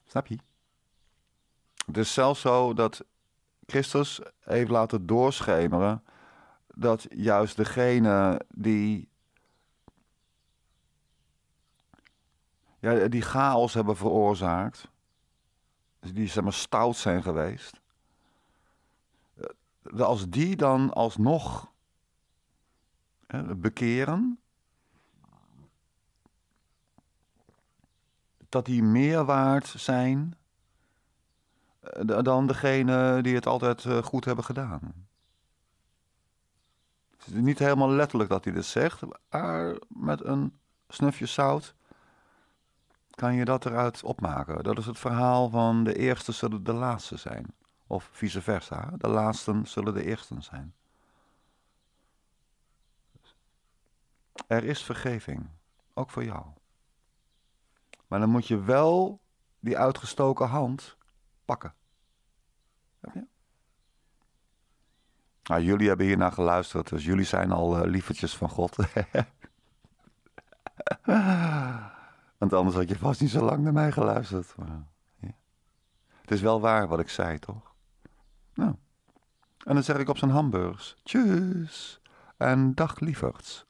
Snap je? Het is zelfs zo dat Christus heeft laten doorschemeren dat juist degene die ja, eh, die chaos hebben veroorzaakt. Dus die zeg maar stout zijn geweest. Eh, als die dan alsnog hè, bekeren. Dat die meer waard zijn eh, dan degene die het altijd goed hebben gedaan. Het is niet helemaal letterlijk dat hij dit zegt, maar met een snufje zout kan je dat eruit opmaken? Dat is het verhaal van de eerste zullen de laatste zijn. Of vice versa, de laatsten zullen de eersten zijn. Er is vergeving, ook voor jou. Maar dan moet je wel die uitgestoken hand pakken. Heb je? Nou, jullie hebben hiernaar geluisterd, dus jullie zijn al uh, eh, liefertjes van God. [LAUGHS] Want anders had je vast niet zo lang naar mij geluisterd. Maar, ja. Het is wel waar wat ik zei, toch? Nou, en dan zeg ik op zijn hamburgers. Tjus en dag lieverds.